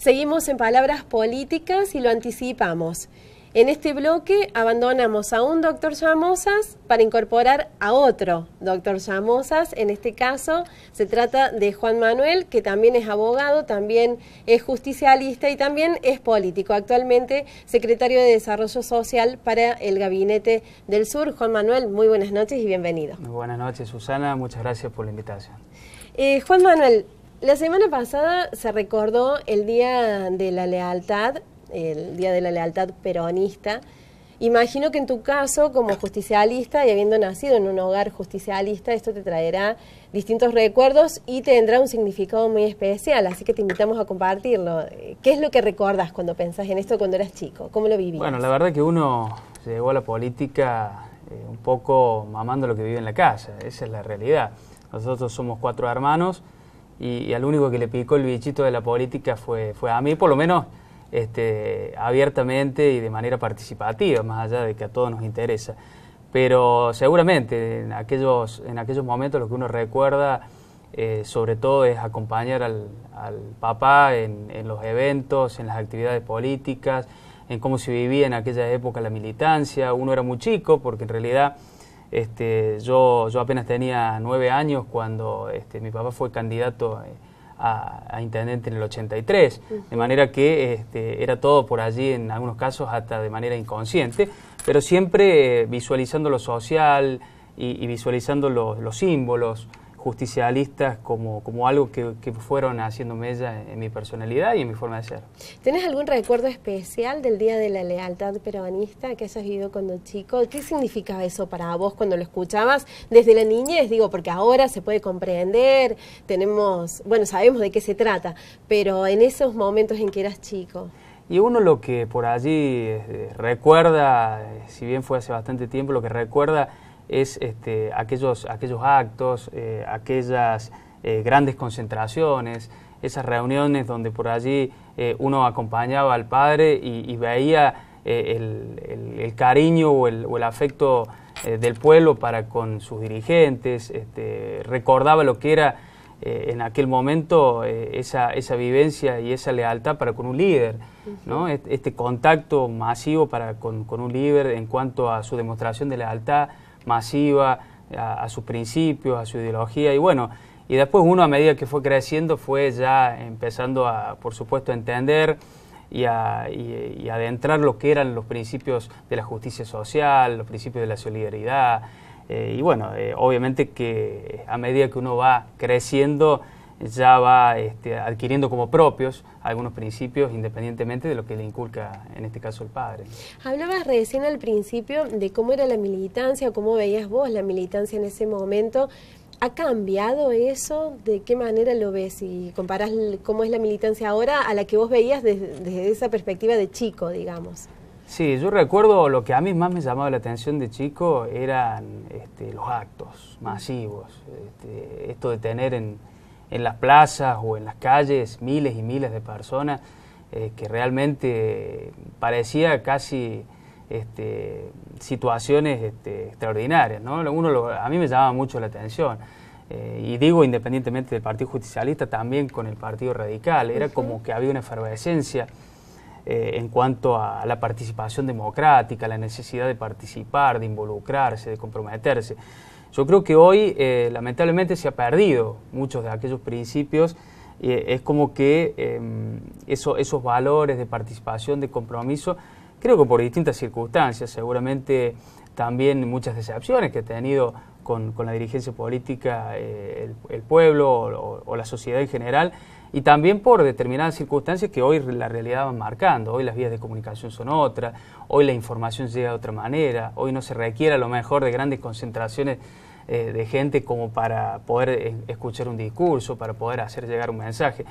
Seguimos en palabras políticas y lo anticipamos. En este bloque abandonamos a un doctor Llamosas para incorporar a otro doctor Llamosas. En este caso se trata de Juan Manuel, que también es abogado, también es justicialista y también es político. Actualmente secretario de Desarrollo Social para el Gabinete del Sur. Juan Manuel, muy buenas noches y bienvenido. Muy buenas noches, Susana. Muchas gracias por la invitación. Eh, Juan Manuel, la semana pasada se recordó el Día de la Lealtad, el Día de la Lealtad Peronista. Imagino que en tu caso, como justicialista y habiendo nacido en un hogar justicialista, esto te traerá distintos recuerdos y tendrá un significado muy especial, así que te invitamos a compartirlo. ¿Qué es lo que recordas cuando pensás en esto cuando eras chico? ¿Cómo lo vivías? Bueno, la verdad que uno llegó a la política eh, un poco mamando lo que vive en la casa, esa es la realidad. Nosotros somos cuatro hermanos, y, al único que le picó el bichito de la política fue, fue a mí, por lo menos este, abiertamente y de manera participativa, más allá de que a todos nos interesa. Pero seguramente en aquellos, en aquellos momentos lo que uno recuerda eh, sobre todo es acompañar al, papá en, los eventos, en las actividades políticas, en cómo se vivía en aquella época la militancia. Uno era muy chico porque en realidad este, yo, yo apenas tenía nueve años cuando este, mi papá fue candidato eh, a, intendente en el 83, de manera que este, era todo por allí, en algunos casos hasta de manera inconsciente, pero siempre visualizando lo social y, visualizando los símbolos, justicialistas como, como algo que, que fueron haciéndome ella en mi personalidad y en mi forma de ser. ¿Tienes algún recuerdo especial del Día de la Lealtad Peruanista que has vivido cuando chico? ¿Qué significaba eso para vos cuando lo escuchabas desde la niñez? Digo, porque ahora se puede comprender, tenemos, bueno, sabemos de qué se trata, pero en esos momentos en que eras chico. Y uno lo que por allí eh, recuerda, eh, si bien fue hace bastante tiempo, lo que recuerda es este, aquellos, actos, eh, aquellas eh, grandes concentraciones, esas reuniones donde por allí eh, uno acompañaba al padre y, veía el, cariño o el, afecto del pueblo para con sus dirigentes, este, recordaba lo que era en aquel momento esa, esa, vivencia y esa lealtad para con un líder, este, este contacto masivo para con un líder en cuanto a su demostración de lealtad, masiva, a, sus principios, a su ideología y bueno, y después uno a medida que fue creciendo fue ya empezando a, por supuesto, a entender y, a, adentrar lo que eran los principios de la justicia social, los principios de la solidaridad. Eh, y bueno, eh, obviamente que a medida que uno va creciendo, ya va este, adquiriendo como propios algunos principios independientemente de lo que le inculca en este caso el padre. Hablabas recién al principio de cómo era la militancia, cómo veías vos la militancia en ese momento. ¿Ha cambiado eso? ¿De qué manera lo ves? Y comparás cómo es la militancia ahora a la que vos veías desde, esa perspectiva de chico, digamos. Sí, yo recuerdo lo que a mí más me llamaba la atención de chico eran este, los actos masivos, este, esto de tener en, en las plazas o en las calles miles y miles de personas eh, que realmente parecía casi este, situaciones este, extraordinarias. Uno a mí me llamaba mucho la atención. Eh, y digo independientemente del Partido Justicialista, también con el Partido Radical. Era como que había una efervescencia eh, en cuanto a la participación democrática, la necesidad de participar, de involucrarse, de comprometerse. Yo creo que hoy, eh, lamentablemente, se ha perdido muchos de aquellos principios. Eh, es como que em, esos valores de participación, de compromiso, creo que por distintas circunstancias, seguramente también muchas decepciones que ha tenido con, la dirigencia política eh, el, pueblo o, la sociedad en general, y también por determinadas circunstancias que hoy la realidad va marcando. Hoy las vías de comunicación son otras, hoy la información llega de otra manera, hoy no se requiere a lo mejor de grandes concentraciones eh, de gente como para poder eh, escuchar un discurso, para poder hacer llegar un mensaje.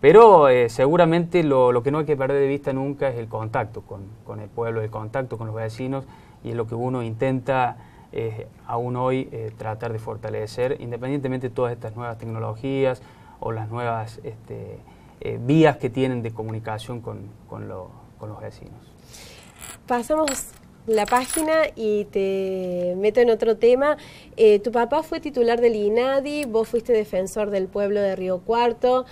Pero eh, seguramente lo, que no hay que perder de vista nunca es el contacto con, con el pueblo, el contacto con los vecinos y es lo que uno intenta aún hoy tratar de fortalecer, independientemente de todas estas nuevas tecnologías, o las nuevas este, eh, vías que tienen de comunicación con, los vecinos. Pasamos la página y te meto en otro tema. Eh, tu papá fue titular del INADI, vos fuiste defensor del pueblo de Río Cuarto.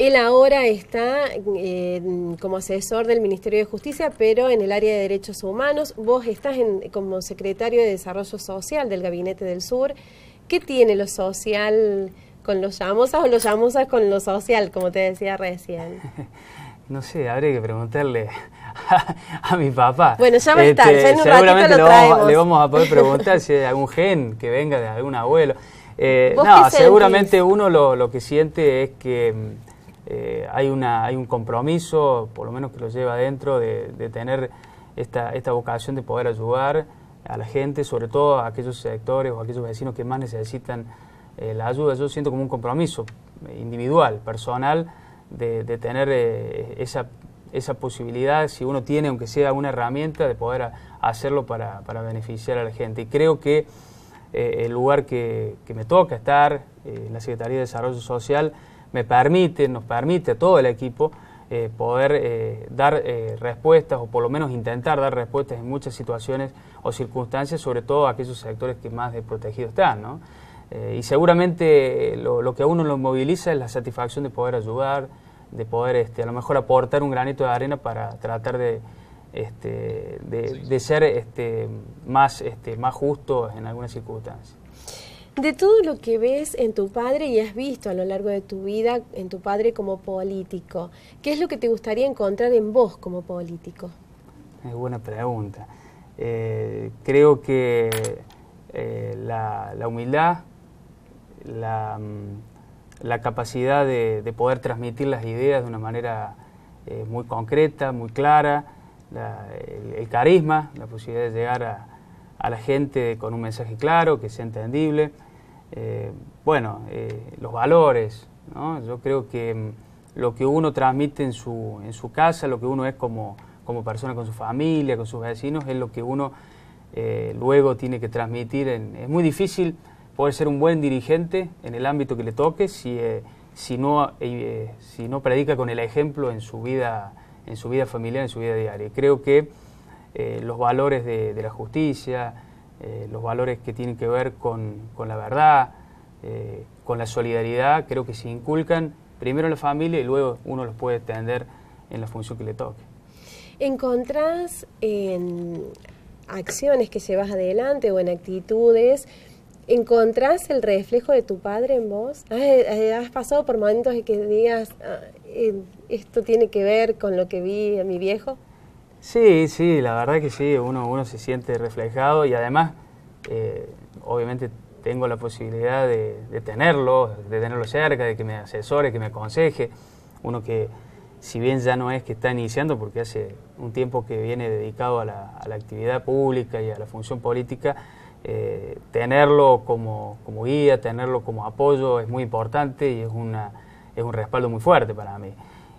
Él ahora está eh, como asesor del Ministerio de Justicia, pero en el área de Derechos Humanos. Vos estás como secretario de Desarrollo Social del Gabinete del Sur. ¿Qué tiene lo social? con los llamosas o los llamosas con lo social, como te decía recién? No sé, habría que preguntarle a, mi papá. Bueno, ya va a seguramente lo le vamos a poder preguntar si hay algún gen que venga de algún abuelo. Eh, no, seguramente uno lo, que siente es que mm, eh, hay, una, hay un compromiso, por lo menos que lo lleva adentro, de, tener esta, esta vocación de poder ayudar a la gente, sobre todo a aquellos sectores o a aquellos vecinos que más necesitan eh, la ayuda yo siento como un compromiso eh, individual, personal, de, tener eh, esa, posibilidad, si uno tiene, aunque sea una herramienta, de poder hacerlo para, beneficiar a la gente. Y creo que el lugar que, me toca estar, en la Secretaría de Desarrollo Social, me permite, nos permite a todo el equipo, poder dar respuestas o por lo menos intentar dar respuestas en muchas situaciones o circunstancias, sobre todo a aquellos sectores que más desprotegidos están. ¿no? Eh, y seguramente lo, que a uno lo moviliza es la satisfacción de poder ayudar, de poder este, a lo mejor aportar un granito de arena para tratar de, este, de, ser este, más, este, más justo en algunas circunstancias. De todo lo que ves en tu padre y has visto a lo largo de tu vida en tu padre como político, ¿qué es lo que te gustaría encontrar en vos como político? Es buena pregunta. Eh, creo que eh, la, la humildad, la, capacidad de, poder transmitir las ideas de una manera eh, muy concreta, muy clara, el, carisma, la posibilidad de llegar a, la gente con un mensaje claro, que sea entendible. Eh, bueno, eh, los valores, yo creo que mm, lo que uno transmite en su, casa, lo que uno es como, persona con su familia, con sus vecinos, es lo que uno luego tiene que transmitir. es muy difícil Puede ser un buen dirigente en el ámbito que le toque si, eh, si, no, eh, si no predica con el ejemplo en su vida, en su vida familiar, en su vida diaria. Creo que eh, los valores de, la justicia, los valores que tienen que ver con, con la verdad, con la solidaridad, creo que se inculcan primero en la familia y luego uno los puede extender en la función que le toque. ¿Encontrás en acciones que llevas adelante o en actitudes ¿Encontrás el reflejo de tu padre en vos? ¿Has, eh, pasado por momentos en que digas, ah, eh, esto tiene que ver con lo que vi a mi viejo? Sí, sí, la verdad que sí, uno, uno se siente reflejado y además, eh, obviamente, tengo la posibilidad de, tenerlo, de tenerlo cerca, de que me asesore, que me aconseje. Uno que, si bien ya no es que está iniciando, porque hace un tiempo que viene dedicado a la, a la actividad pública y a la función política, eh, tenerlo como, guía, tenerlo como apoyo es muy importante y es, una, es un respaldo muy fuerte para mí.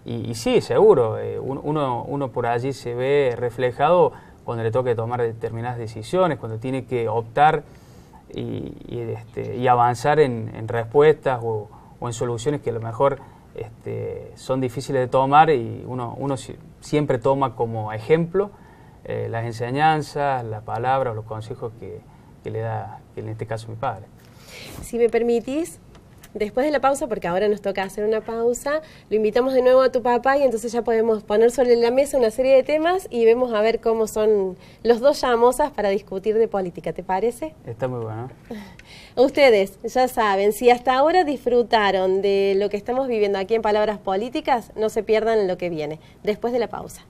Y, sí, seguro, eh, uno, uno por allí se ve reflejado cuando le toca tomar determinadas decisiones, cuando tiene que optar y, este, y avanzar en, respuestas o, en soluciones que a lo mejor este, son difíciles de tomar y uno, uno siempre toma como ejemplo eh, las enseñanzas, las palabras, los consejos que, que le da, en este caso mi padre. Si me permitís, después de la pausa, porque ahora nos toca hacer una pausa, lo invitamos de nuevo a tu papá y entonces ya podemos poner sobre la mesa una serie de temas y vemos a ver cómo son los dos llamosas para discutir de política, ¿te parece? Está muy bueno. Ustedes ya saben, si hasta ahora disfrutaron de lo que estamos viviendo aquí en Palabras Políticas, no se pierdan lo que viene, después de la pausa.